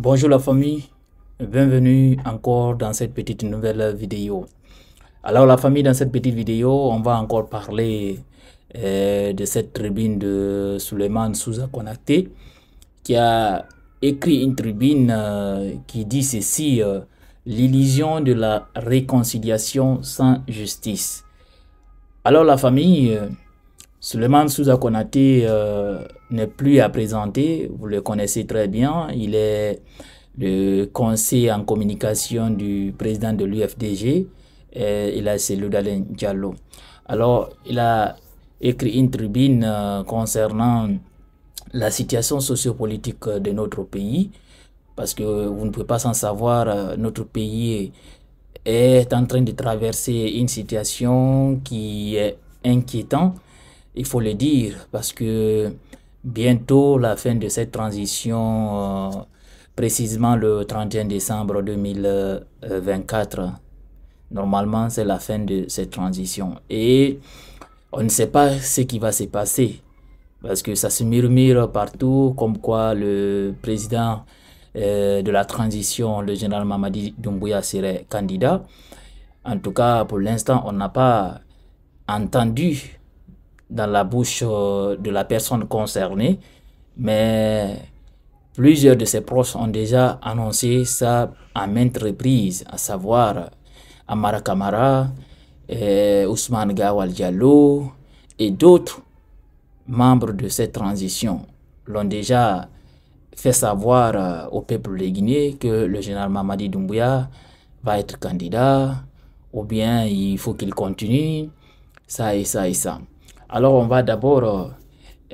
Bonjour la famille, bienvenue encore dans cette petite nouvelle vidéo. Alors la famille, dans cette petite vidéo, on va encore parler euh, de cette tribune de Suleiman Souza Konaté qui a écrit une tribune euh, qui dit ceci, euh, l'illusion de la réconciliation sans justice. Alors la famille, Suleiman Souza Konaté euh, n'est plus à présenter, vous le connaissez très bien. Il est le conseiller en communication du président de l'UFDG, il a d'Alen Diallo. Alors, il a écrit une tribune euh, concernant la situation sociopolitique euh, de notre pays, parce que vous ne pouvez pas sans savoir, notre pays est en train de traverser une situation qui est inquiétante il faut le dire, parce que bientôt la fin de cette transition, euh, précisément le 31 décembre 2024, normalement c'est la fin de cette transition. Et on ne sait pas ce qui va se passer, parce que ça se murmure partout, comme quoi le président euh, de la transition, le général Mamadi Doumbouya, serait candidat. En tout cas, pour l'instant, on n'a pas entendu dans la bouche euh, de la personne concernée, mais plusieurs de ses proches ont déjà annoncé ça à maintes reprises, à savoir Amara Kamara, eh, Ousmane Gawal Diallo et d'autres membres de cette transition l'ont déjà fait savoir euh, au peuple de Guinée que le général Mamadi Doumbouya va être candidat ou bien il faut qu'il continue, ça et ça et ça. Alors on va d'abord euh,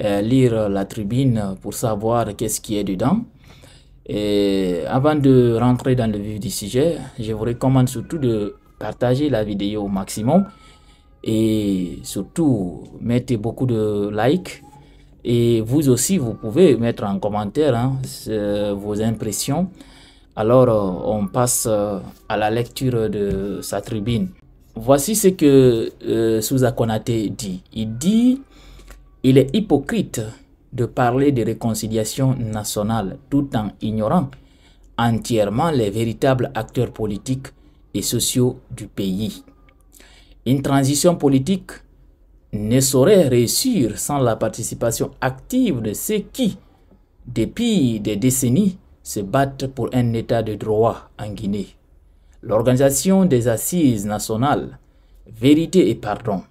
euh, lire la tribune pour savoir qu'est-ce qui est dedans. Et avant de rentrer dans le vif du sujet, je vous recommande surtout de partager la vidéo au maximum et surtout mettez beaucoup de likes. Et vous aussi, vous pouvez mettre en commentaire hein, vos impressions. Alors, euh, on passe à la lecture de sa tribune. Voici ce que euh, Souza Konaté dit. Il dit il est hypocrite de parler de réconciliation nationale tout en ignorant entièrement les véritables acteurs politiques et sociaux du pays. Une transition politique ne saurait réussir sans la participation active de ceux qui, depuis des décennies, se battent pour un état de droit en Guinée. L'organisation des assises nationales, vérité et pardon,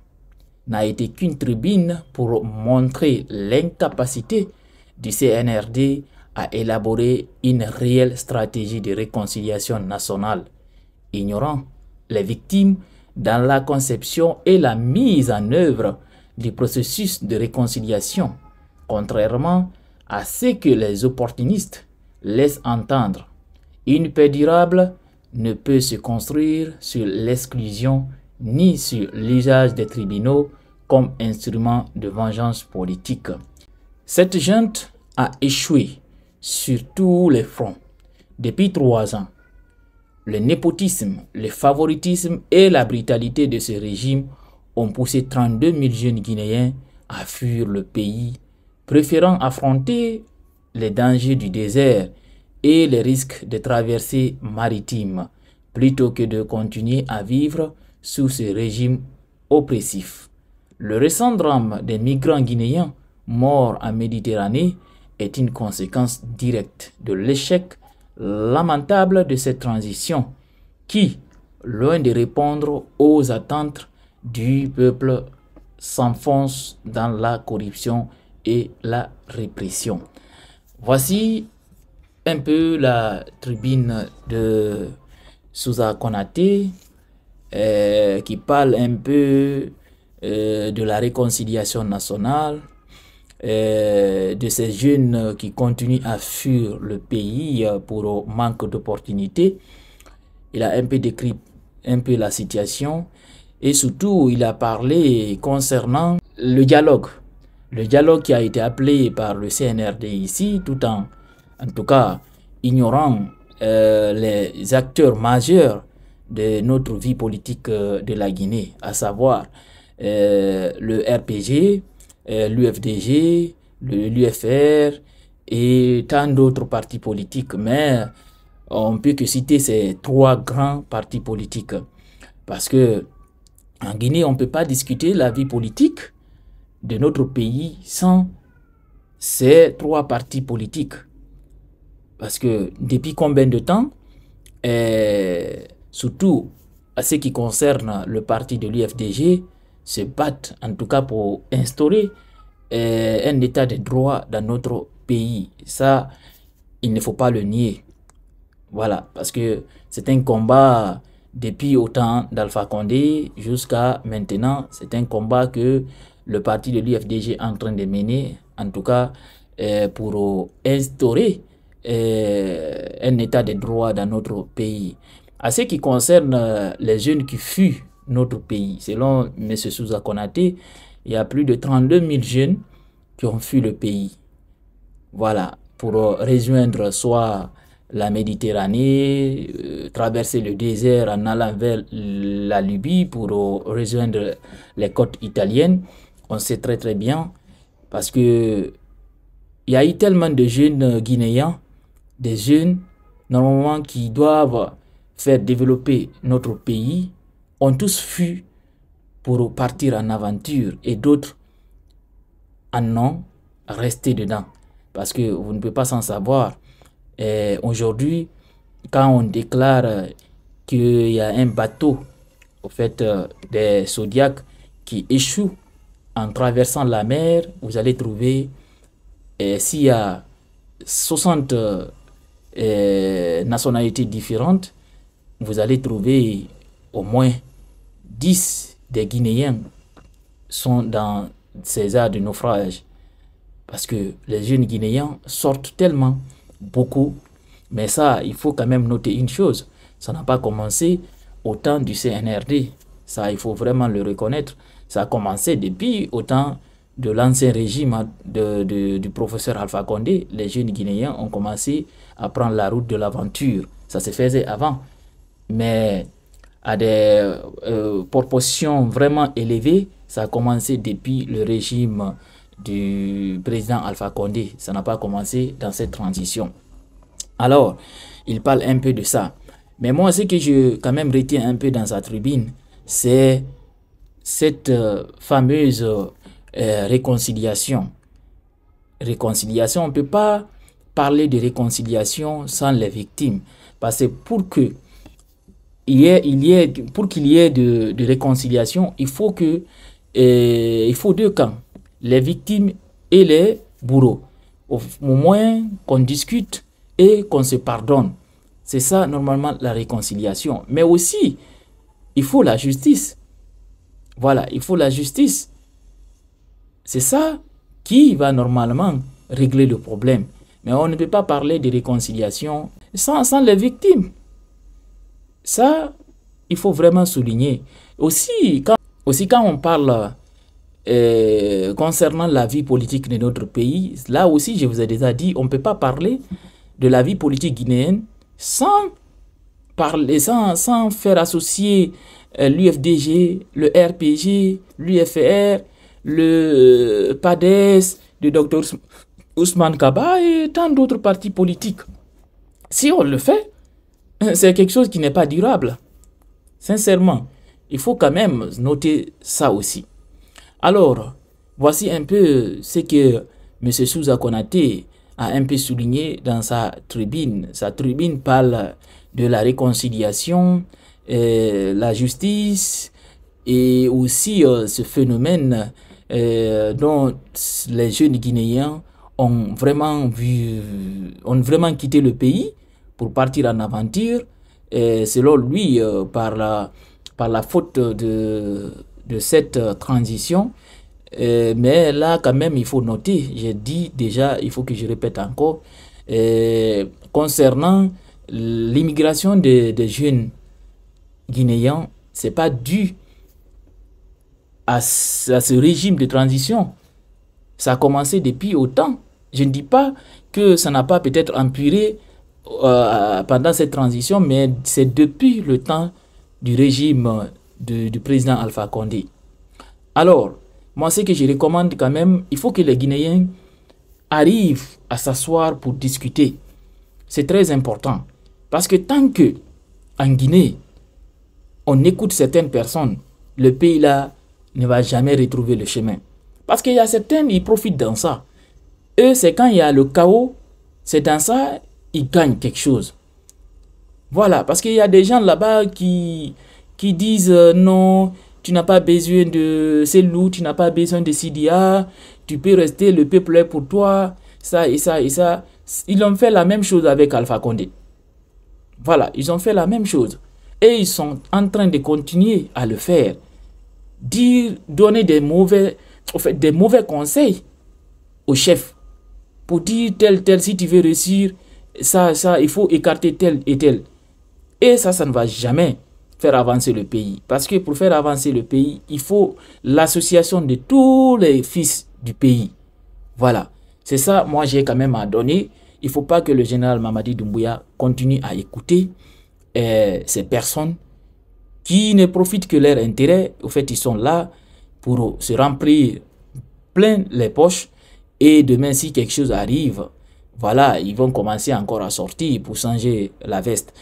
n'a été qu'une tribune pour montrer l'incapacité du CNRD à élaborer une réelle stratégie de réconciliation nationale, ignorant les victimes dans la conception et la mise en œuvre du processus de réconciliation, contrairement à ce que les opportunistes laissent entendre. Une paix durable ne peut se construire sur l'exclusion ni sur l'usage des tribunaux comme instrument de vengeance politique. Cette junte a échoué sur tous les fronts depuis trois ans. Le népotisme, le favoritisme et la brutalité de ce régime ont poussé 32 000 jeunes Guinéens à fuir le pays, préférant affronter les dangers du désert et les risques de traversée maritime plutôt que de continuer à vivre sous ce régime oppressif. Le récent drame des migrants guinéens morts en Méditerranée est une conséquence directe de l'échec lamentable de cette transition qui, loin de répondre aux attentes du peuple, s'enfonce dans la corruption et la répression. Voici un peu la tribune de Souza Konaté euh, qui parle un peu euh, de la réconciliation nationale, euh, de ces jeunes qui continuent à fuir le pays pour manque d'opportunités. Il a un peu décrit un peu la situation et surtout il a parlé concernant le dialogue. Le dialogue qui a été appelé par le CNRD ici tout en en tout cas ignorant euh, les acteurs majeurs de notre vie politique euh, de la Guinée, à savoir euh, le RPG, l'UFDG, l'UFR et tant d'autres partis politiques. Mais on peut que citer ces trois grands partis politiques. Parce que en Guinée, on ne peut pas discuter la vie politique de notre pays sans ces trois partis politiques. Parce que depuis combien de temps, eh, surtout à ce qui concerne le parti de l'UFDG, se battent en tout cas pour instaurer eh, un état de droit dans notre pays. Ça, il ne faut pas le nier. Voilà, parce que c'est un combat depuis autant d'Alpha Condé jusqu'à maintenant. C'est un combat que le parti de l'UFDG est en train de mener, en tout cas eh, pour instaurer euh, un état de droit dans notre pays. À ce qui concerne euh, les jeunes qui fuient notre pays, selon M. Souza Konaté, il y a plus de 32 000 jeunes qui ont fui le pays. Voilà, pour euh, rejoindre soit la Méditerranée, traverser le désert en allant vers la Libye pour rejoindre les côtes italiennes. On sait très très bien parce que il y a eu tellement de jeunes Guinéens des jeunes, normalement, qui doivent faire développer notre pays, ont tous fui pour partir en aventure et d'autres en ont resté dedans. Parce que vous ne pouvez pas s'en savoir. Aujourd'hui, quand on déclare qu'il y a un bateau, au fait, euh, des Zodiacs qui échoue en traversant la mer, vous allez trouver, eh, s'il y a 60 euh, nationalités différentes, vous allez trouver au moins 10 des Guinéens sont dans ces arts de naufrage. Parce que les jeunes Guinéens sortent tellement, beaucoup. Mais ça, il faut quand même noter une chose, ça n'a pas commencé au temps du CNRD. Ça, il faut vraiment le reconnaître. Ça a commencé depuis autant temps de l'ancien régime hein, de, du professeur Alpha Condé, les jeunes Guinéens ont commencé à prendre la route de l'aventure. Ça se faisait avant, mais à des euh, proportions vraiment élevées, ça a commencé depuis le régime du président Alpha Condé. Ça n'a pas commencé dans cette transition. Alors, il parle un peu de ça. Mais moi, ce que je quand même retiens un peu dans sa tribune, c'est cette euh, fameuse euh, réconciliation. Réconciliation, on ne peut pas parler de réconciliation sans les victimes. Parce que pour que il y il y pour qu'il y ait de, réconciliation, il faut que euh, il faut deux camps, les victimes et les bourreaux. au moins qu'on discute et qu'on se pardonne. C'est ça normalement la réconciliation. Mais aussi, il faut la justice. Voilà, il faut la justice. C'est ça qui va normalement régler le problème. Mais on ne peut pas parler de réconciliation sans, les victimes. Ça, il faut vraiment souligner. Aussi, quand, on parle euh, concernant la vie politique de notre pays, là aussi, je vous ai déjà dit, on ne peut pas parler de la vie politique guinéenne sans parler, sans, faire associer euh, l'UFDG, le RPG, l'UFR, le euh, PADES de Dr Ousmane Kaba et tant d'autres partis politiques. Si on le fait, hein, c'est quelque chose qui n'est pas durable. Sincèrement, il faut quand même noter ça aussi. Alors, voici un peu euh, ce que M. Souza Konaté a un peu souligné dans sa tribune. Sa tribune parle de la réconciliation, euh, la justice et aussi ce phénomène euh, dont les jeunes Guinéens ont vraiment, vu, ont vraiment quitté le pays pour partir en aventure, et selon lui, euh, par, la, par la faute de, de cette euh, transition. mais là, quand même, il faut noter, j'ai dit déjà, il faut que je répète encore, concernant l'immigration des, jeunes guinéens, c'est pas dû à, ce régime de transition. Ça a commencé depuis autant. Je ne dis pas que ça n'a pas peut-être empiré euh, pendant cette transition, mais c'est depuis le temps du régime du président Alpha Condé. Alors, moi, ce que je recommande quand même, il faut que les Guinéens arrivent à s'asseoir pour discuter. C'est très important. Parce que tant que, en Guinée, on écoute certaines personnes, le pays-là ne va jamais retrouver le chemin. Parce qu'il y a certains, ils profitent dans ça. Eux, c'est quand il y a le chaos, c'est dans ça, ils gagnent quelque chose. Voilà, parce qu'il y a des gens là-bas qui, disent euh, non, tu n'as pas besoin de ces loups, tu n'as pas besoin de CDA, tu peux rester, le peuple est pour toi, ça et ça et ça. Ils ont fait la même chose avec Alpha Condé. Voilà, ils ont fait la même chose. Et ils sont en train de continuer à le faire dire, donner des mauvais, des mauvais conseils au chef pour dire tel, tel, si tu veux réussir, ça, ça, il faut écarter tel et tel. Et ça, ça ne va jamais faire avancer le pays. Parce que pour faire avancer le pays, il faut l'association de tous les fils du pays. Voilà. C'est ça, moi, j'ai quand même à donner. Il ne faut pas que le général Mamadi Doumbouya continue à écouter euh, ces personnes qui ne profitent que leur intérêt. Au fait, ils sont là pour se remplir plein les poches. Et demain, si quelque chose arrive, voilà, ils vont commencer encore à sortir pour changer la veste.